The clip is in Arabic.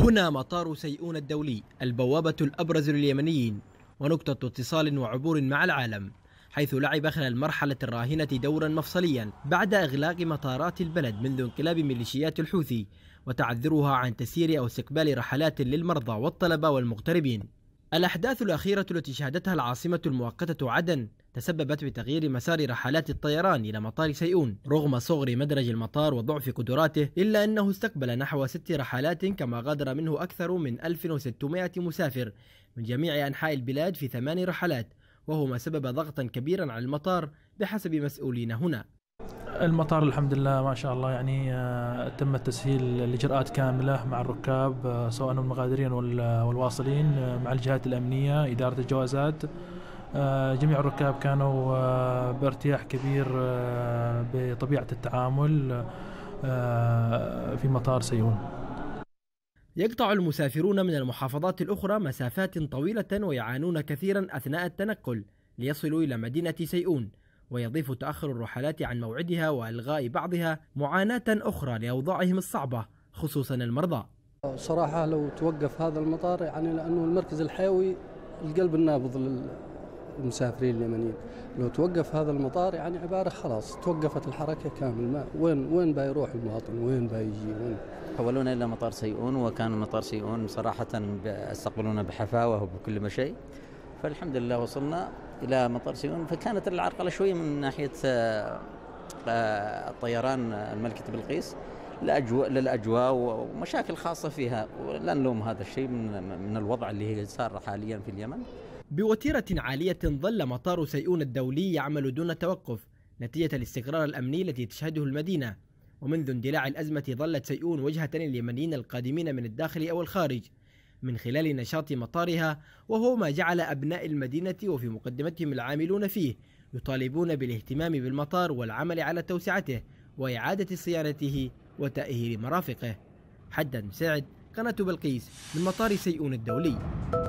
هنا مطار سيئون الدولي البوابة الأبرز لليمنيين ونقطة اتصال وعبور مع العالم حيث لعب خلال المرحلة الراهنة دورا مفصليا بعد إغلاق مطارات البلد منذ انقلاب ميليشيات الحوثي وتعذرها عن تسيير أو استقبال رحلات للمرضى والطلبة والمغتربين الأحداث الأخيرة التي شهدتها العاصمة المؤقتة عدن تسببت بتغيير مسار رحلات الطيران إلى مطار سيئون رغم صغر مدرج المطار وضعف قدراته إلا أنه استقبل نحو ست رحلات كما غادر منه أكثر من 1600 مسافر من جميع أنحاء البلاد في ثمان رحلات وهو ما سبب ضغطا كبيرا على المطار بحسب مسؤولين هنا المطار الحمد لله ما شاء الله يعني آه، تم التسهيل الاجراءات كاملة مع الركاب آه، سواء المغادرين والواصلين آه، مع الجهات الأمنية إدارة الجوازات آه، جميع الركاب كانوا آه، بارتياح كبير آه، بطبيعة التعامل في مطار سيئون يقطع المسافرون من المحافظات الأخرى مسافات طويلة ويعانون كثيرا أثناء التنقل ليصلوا إلى مدينة سيئون ويضيف تأخر الرحلات عن موعدها وإلغاء بعضها معاناة أخرى لأوضاعهم الصعبة خصوصا المرضى صراحة لو توقف هذا المطار يعني لأنه المركز الحيوي القلب النابض لل... المسافرين اليمنيين لو توقف هذا المطار يعني عباره خلاص توقفت الحركه كامل ما وين وين بيروح المواطن وين بيجي وين حولونا الى مطار سيئون وكان مطار سيئون صراحه استقبلونا بحفاوه وبكل ما شيء فالحمد لله وصلنا الى مطار سيئون فكانت العرقله شويه من ناحيه آه، آه، الطيران آه، الملكه بلقيس للاجواء للاجواء ومشاكل خاصه فيها ولا نلوم هذا الشيء من من الوضع اللي صار حاليا في اليمن بوتيرة عالية ظل مطار سيئون الدولي يعمل دون توقف نتيجة الاستقرار الأمني التي تشهده المدينة ومنذ اندلاع الأزمة ظلت سيئون وجهة لليمنيين القادمين من الداخل أو الخارج من خلال نشاط مطارها وهو ما جعل أبناء المدينة وفي مقدمتهم العاملون فيه يطالبون بالاهتمام بالمطار والعمل على توسعته وإعادة صيانته وتأهيل مرافقه حدا مساعد قناة بلقيس من مطار سيئون الدولي